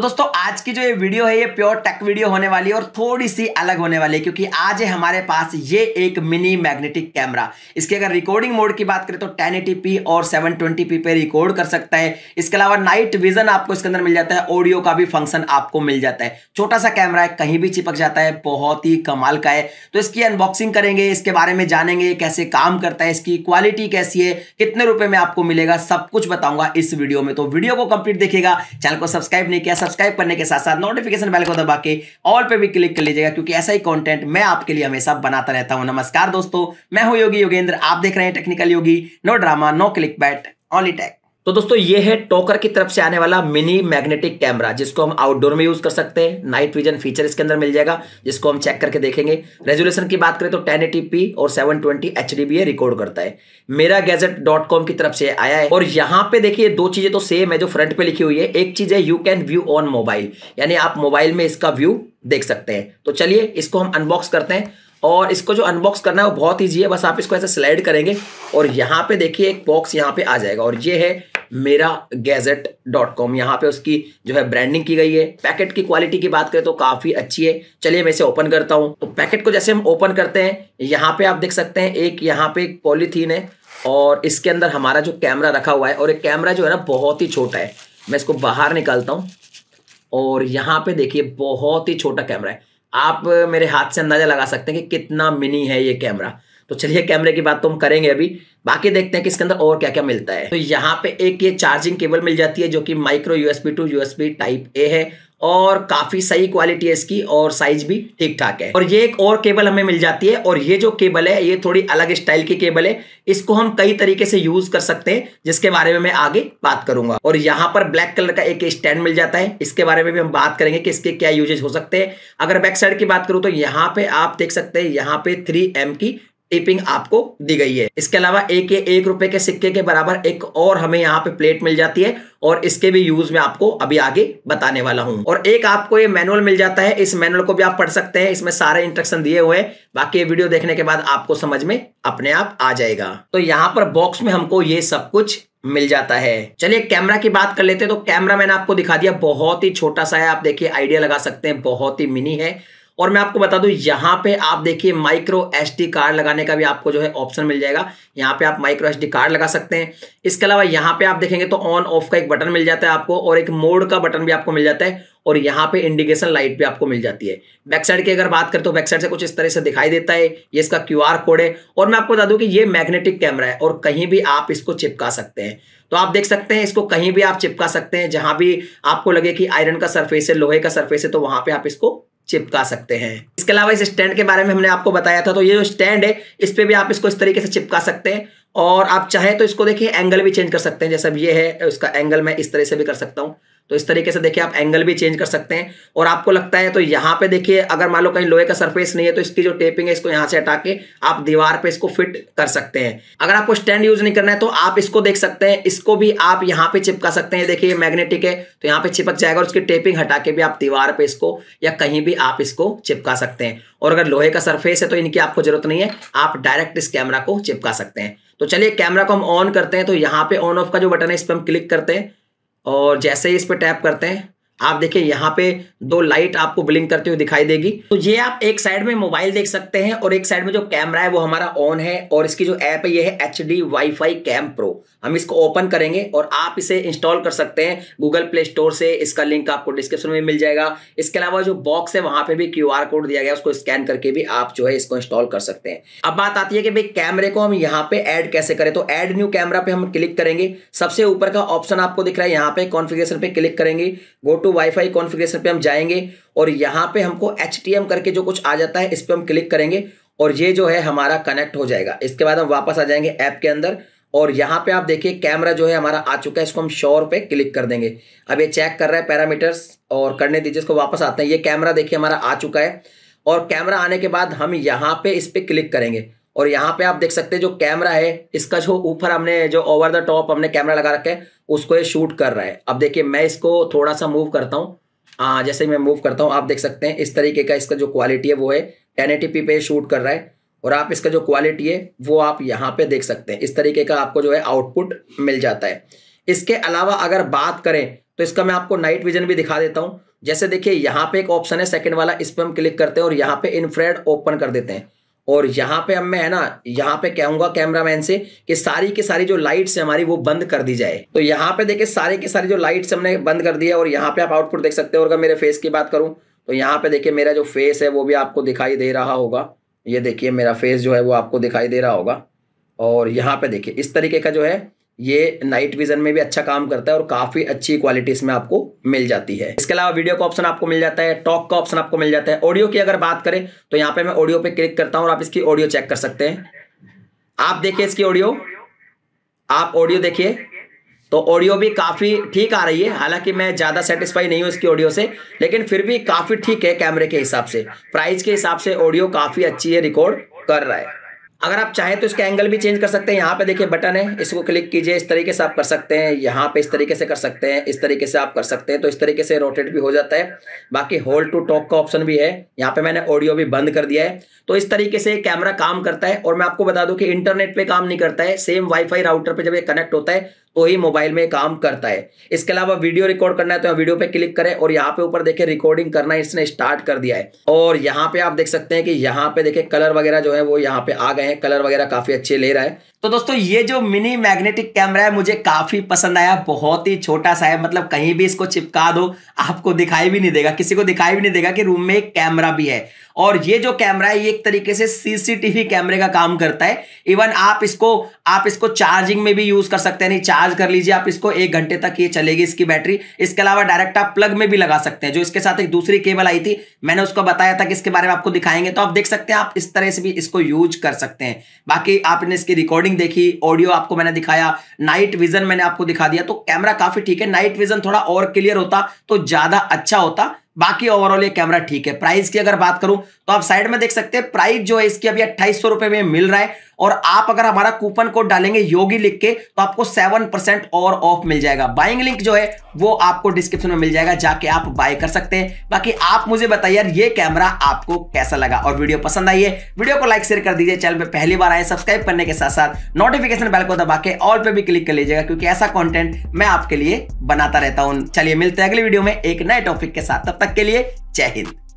dos, आज की जो ये वीडियो है ये प्योर टेक वीडियो होने वाली है और थोड़ी सी अलग होने वाली है क्योंकि आज है हमारे पास ये एक मिनी मैग्नेटिक कैमरा इसके अगर रिकॉर्डिंग मोड की बात करें तो 1080p और 720p पे रिकॉर्ड कर सकता है इसके अलावा नाइट विजन आपको इसके अंदर मिल जाता है ऑडियो का भी फंक्शन आपको मिल जाता है छोटा सा कैमरा है कहीं भी चिपक जाता है बहुत ही कमाल का है तो इसकी अनबॉक्सिंग करेंगे इसके बारे में जानेंगे कैसे काम करता है इसकी क्वालिटी कैसी है कितने रुपए में आपको मिलेगा सब कुछ बताऊंगा इस वीडियो में तो वीडियो को कंप्लीट देखिएगा चैनल को सब्सक्राइब नहीं किया सब्सक्राइब करने करने के साथ साथ नोटिफिकेशन बेल को दबा के ऑल पे भी क्लिक कर लीजिएगा क्योंकि ऐसा ही कंटेंट मैं आपके लिए हमेशा बनाता रहता हूं नमस्कार दोस्तों मैं हूं योगी योगेंद्र आप देख रहे हैं technical Yogi no drama no clickbait only tech तो दोस्तों ये है टोकर की तरफ से आने वाला मिनी मैग्नेटिक कैमरा जिसको हम आउटडोर में यूज कर सकते हैं नाइट विजन फीचर इसके अंदर मिल जाएगा जिसको हम चेक करके देखेंगे रेजोल्यूशन की बात करें तो 1080p और 720 HDB ये रिकॉर्ड करता है मेरा गैजेट डॉट कॉम की तरफ से आया है और यहाँ पे देखिए दो चीजें तो सेम है जो फ्रंट पे लिखी हुई है एक चीज है you can view on mobile यानी आप मोबाइल में इसका व्यू देख सकते हैं तो चलिए इसको हम अनबॉक्स करते हैं और इसको जो अनबॉक्स करना है वो बहुत ईजी है बस आप इसको ऐसे स्लाइड करेंगे और यहाँ पे देखिए एक बॉक्स यहाँ पे आ जाएगा और ये है मेरा गैजेट डॉट कॉम यहाँ पर उसकी जो है ब्रांडिंग की गई है पैकेट की क्वालिटी की बात करें तो काफ़ी अच्छी है चलिए मैं इसे ओपन करता हूँ तो पैकेट को जैसे हम ओपन करते हैं यहाँ पे आप देख सकते हैं एक यहाँ पे एक पॉलीथीन है और इसके अंदर हमारा जो कैमरा रखा हुआ है और एक कैमरा जो है ना बहुत ही छोटा है मैं इसको बाहर निकालता हूँ और यहाँ पे देखिए बहुत ही छोटा कैमरा है आप मेरे हाथ से अंदाज़ा लगा सकते हैं कि कितना मिनी है ये कैमरा तो चलिए कैमरे की बात तो हम करेंगे अभी बाकी देखते हैं कि इसके अंदर और क्या क्या मिलता है तो यहाँ पे एक ये चार्जिंग केबल मिल जाती है जो कि micro USB to USB type A है और काफ़ी सही क्वालिटी है इसकी और साइज भी ठीक ठाक है और ये एक और केबल हमें मिल जाती है और ये जो केबल है ये थोड़ी अलग स्टाइल की केबल है इसको हम कई तरीके से यूज़ कर सकते हैं जिसके बारे में मैं आगे बात करूंगा और यहाँ पर ब्लैक कलर का एक स्टैंड मिल जाता है इसके बारे में भी हम बात करेंगे कि इसके क्या यूजेज हो सकते हैं अगर बैक साइड की बात करूँ तो यहाँ पे आप देख सकते हैं यहाँ पे थ्री की टिपिंग आपको दी गई है इसके अलावा एक एक रुपए के सिक्के के बराबर एक और हमें यहाँ पे प्लेट मिल जाती है और इसके भी यूज में आपको अभी आगे बताने वाला हूँ और एक आपको ये मैनुअल मिल जाता है इस मैनुअल को भी आप पढ़ सकते हैं इसमें सारे इंस्ट्रक्शन दिए हुए हैं बाकी वीडियो देखने के बाद आपको समझ में अपने आप आ जाएगा तो यहाँ पर बॉक्स में हमको ये सब कुछ मिल जाता है चलिए कैमरा की बात कर लेते हैं तो कैमरा मैंने आपको दिखा दिया बहुत ही छोटा सा है आप देखिए आइडिया लगा सकते हैं बहुत ही मिनी है और मैं आपको बता दूं यहाँ पे आप देखिए माइक्रो एसडी कार्ड लगाने का भी आपको जो है ऑप्शन मिल जाएगा यहाँ पे आप माइक्रो एसडी कार्ड लगा सकते हैं इसके अलावा यहाँ पे आप देखेंगे तो ऑन ऑफ का एक बटन मिल जाता है आपको और एक मोड का बटन भी आपको मिल जाता है और यहाँ पे इंडिकेशन लाइट भी आपको मिल जाती है बैक साइड की अगर बात करें तो बैक साइड से कुछ इस तरह से दिखाई देता है ये इसका क्यू कोड है और मैं आपको बता दूँ कि ये मैग्नेटिक कैमरा है और कहीं भी आप इसको चिपका सकते हैं तो आप देख सकते हैं इसको कहीं भी आप चिपका सकते हैं जहां भी आपको लगे कि आयरन का सरफेस है लोहे का सरफेस है तो वहां पे आप इसको चिपका सकते हैं इसके अलावा इस स्टैंड के बारे में हमने आपको बताया था तो ये जो स्टैंड है इस पर भी आप इसको इस तरीके से चिपका सकते हैं और आप चाहे तो इसको देखिए एंगल भी चेंज कर सकते हैं जैसे ये है उसका एंगल मैं इस तरह से भी कर सकता हूँ तो इस तरीके से देखिए आप एंगल भी चेंज कर सकते हैं और आपको लगता है तो यहाँ पे देखिए अगर मान लो कहीं लोहे का सरफेस नहीं है तो इसकी जो टेपिंग है इसको यहाँ से हटा के आप दीवार पे इसको फिट कर सकते हैं अगर आपको स्टैंड यूज नहीं करना है तो आप इसको देख सकते हैं इसको भी आप यहाँ पे चिपका सकते हैं देखिए मैग्नेटिक है तो यहाँ पे चिपक जाएगा और उसकी टेपिंग हटा के भी आप दीवार पे इसको या कहीं भी आप इसको चिपका सकते हैं और अगर लोहे का सरफेस है तो इनकी आपको जरूरत नहीं है आप डायरेक्ट इस कैमरा को चिपका सकते हैं तो चलिए कैमरा को हम ऑन करते हैं तो यहाँ पे ऑन ऑफ का जो बटन है इस पर हम क्लिक करते हैं और जैसे ही इस पर टैप करते हैं आप देखिए यहाँ पे दो लाइट आपको ब्लिंक करते हुए दिखाई देगी तो ये आप एक साइड में मोबाइल देख सकते हैं और एक साइड में जो कैमरा है वो हमारा ऑन है और इसकी जो ऐप है ये है H D wifi cam pro हम इसको ओपन करेंगे और आप इसे इंस्टॉल कर सकते हैं गूगल प्ले स्टोर से इसका लिंक आपको डिस्क्रिप्शन में मिल जाएगा इसके अलावा जो बॉक्स है वहां पर भी क्यू कोड दिया गया उसको स्कैन करके भी आप जो है इसको इंस्टॉल कर सकते हैं अब बात आती है कि भाई कैमरे को हम यहाँ पे एड कैसे करें तो एड न्यू कैमरा पे हम क्लिक करेंगे सबसे ऊपर का ऑप्शन आपको दिख रहा है यहाँ पे कॉन्फिगेशन पे क्लिक करेंगे go to to wifi configuration पे हम जाएंगे और यहाँ पे हमको एच करके जो कुछ आ जाता है इस पर हम क्लिक करेंगे और ये जो है हमारा कनेक्ट हो जाएगा इसके बाद हम वापस आ जाएंगे ऐप के अंदर और यहाँ पे आप देखिए कैमरा जो है हमारा आ चुका है इसको हम शोर पे क्लिक कर देंगे अब ये चेक कर रहा है पैरामीटर्स और करने दीजिए इसको वापस आते हैं ये कैमरा देखिए हमारा आ चुका है और कैमरा आने के बाद हम यहाँ पे इस पर क्लिक करेंगे और यहाँ पे आप देख सकते हैं जो कैमरा है इसका जो ऊपर हमने जो ओवर द टॉप हमने कैमरा लगा रखा है उसको ये शूट कर रहा है अब देखिए मैं इसको थोड़ा सा मूव करता हूँ हाँ जैसे मैं मूव करता हूँ आप देख सकते हैं इस तरीके का इसका जो क्वालिटी है वो है टेन पे शूट कर रहा है और आप इसका जो क्वालिटी है वो आप यहाँ पे देख सकते हैं इस तरीके का आपको जो है आउटपुट मिल जाता है इसके अलावा अगर बात करें तो इसका मैं आपको नाइट विजन भी दिखा देता हूँ जैसे देखिए यहाँ पे एक ऑप्शन है सेकंड वाला इस पर हम क्लिक करते हैं और यहाँ पे इन्फ्रेड ओपन कर देते हैं और यहाँ पे अब मैं है ना यहाँ पे कहूँगा कैमरामैन से कि सारी की सारी जो लाइट्स है हमारी वो बंद कर दी जाए तो यहाँ पे देखिए सारी की सारी जो लाइट्स हमने बंद कर दिया और यहाँ पे आप आउटपुट देख सकते हो और अगर मेरे फेस की बात करूँ तो यहाँ पे देखिए मेरा जो फेस है वो भी आपको दिखाई दे रहा होगा ये देखिए मेरा फेस जो है वो आपको दिखाई दे रहा होगा और यहाँ पे देखिए इस तरीके का जो है ये नाइट विजन में भी अच्छा काम करता है और काफ़ी अच्छी क्वालिटी इसमें आपको मिल जाती है इसके अलावा वीडियो का ऑप्शन आपको मिल जाता है टॉक का ऑप्शन आपको मिल जाता है ऑडियो की अगर बात करें तो यहाँ पे मैं ऑडियो पे क्लिक करता हूँ और आप इसकी ऑडियो चेक कर सकते हैं आप देखिए इसकी ऑडियो आप ऑडियो देखिए तो ऑडियो भी काफ़ी ठीक आ रही है हालांकि मैं ज़्यादा सेटिस्फाई नहीं हूँ इसकी ऑडियो से लेकिन फिर भी काफ़ी ठीक है कैमरे के हिसाब से प्राइस के हिसाब से ऑडियो काफ़ी अच्छी है रिकॉर्ड कर रहा है अगर आप चाहें तो इसका एंगल भी चेंज कर सकते हैं यहाँ पे देखिए बटन है इसको क्लिक कीजिए इस तरीके से आप कर सकते हैं यहाँ पे इस तरीके से कर सकते हैं इस तरीके से आप कर सकते हैं तो इस तरीके से रोटेट भी हो जाता है बाकी होल्ड टू टॉक का ऑप्शन भी है यहाँ पे मैंने ऑडियो भी बंद कर दिया है तो इस तरीके से कैमरा काम करता है और मैं आपको बता दूँ कि इंटरनेट पर काम नहीं करता है सेम वाईफाई राउटर पर जब ये कनेक्ट होता है को ही मोबाइल में काम करता है इसके अलावा वीडियो रिकॉर्ड करना है तो वीडियो पे क्लिक करें और यहाँ पे ऊपर देखें रिकॉर्डिंग करना इसने स्टार्ट कर दिया है और यहाँ पे आप देख सकते हैं कि यहाँ पे देखें कलर वगैरह जो है वो यहाँ पे आ गए हैं कलर वगैरह काफी अच्छे ले रहा है तो दोस्तों ये जो मिनी मैग्नेटिक कैमरा है मुझे काफी पसंद आया बहुत ही छोटा सा है मतलब कहीं भी इसको चिपका दो आपको दिखाई भी नहीं देगा किसी को दिखाई भी नहीं देगा कि रूम में एक कैमरा भी है और ये जो कैमरा है ये एक तरीके से सीसीटीवी कैमरे का काम करता है इवन आप इसको आप इसको चार्जिंग में भी यूज कर सकते हैं चार्ज चार्ज कर लीजिए आप इसको एक घंटे तक ये चलेगी इसकी बैटरी इसके अलावा डायरेक्ट आप प्लग में भी लगा सकते हैं जो इसके साथ एक दूसरी केबल आई थी मैंने उसको बताया था कि इसके बारे में आपको दिखाएंगे तो आप देख सकते हैं आप इस तरह से भी इसको यूज कर सकते हैं बाकी आपने इसकी रिकॉर्डिंग देखी ऑडियो आपको मैंने दिखाया नाइट विजन मैंने आपको दिखा दिया तो कैमरा काफी ठीक है नाइट विजन थोड़ा और क्लियर होता तो ज्यादा अच्छा होता बाकी ओवरऑल ये कैमरा ठीक है प्राइस की अगर बात करूं तो आप साइड में देख सकते हैं प्राइस जो है इसकी अभी अट्ठाईस रुपए में मिल रहा है और आप अगर हमारा कूपन कोड डालेंगे योगी लिख के तो आपको सेवन परसेंट और ऑफ मिल जाएगा बाइंग लिंक जो है वो आपको डिस्क्रिप्शन में मिल जाएगा जाके आप बाय कर सकते हैं बाकी आप मुझे बताइए यार ये कैमरा आपको कैसा लगा और वीडियो पसंद आई है वीडियो को लाइक शेयर कर दीजिए चैनल पर पहली बार आए सब्सक्राइब करने के साथ साथ नोटिफिकेशन बेल को दबा के ऑल पर भी क्लिक कर लीजिएगा क्योंकि ऐसा कॉन्टेंट मैं आपके लिए बनाता रहता हूं चलिए मिलते हैं अगले वीडियो में एक नए टॉपिक के साथ तब तक के लिए जय हिंद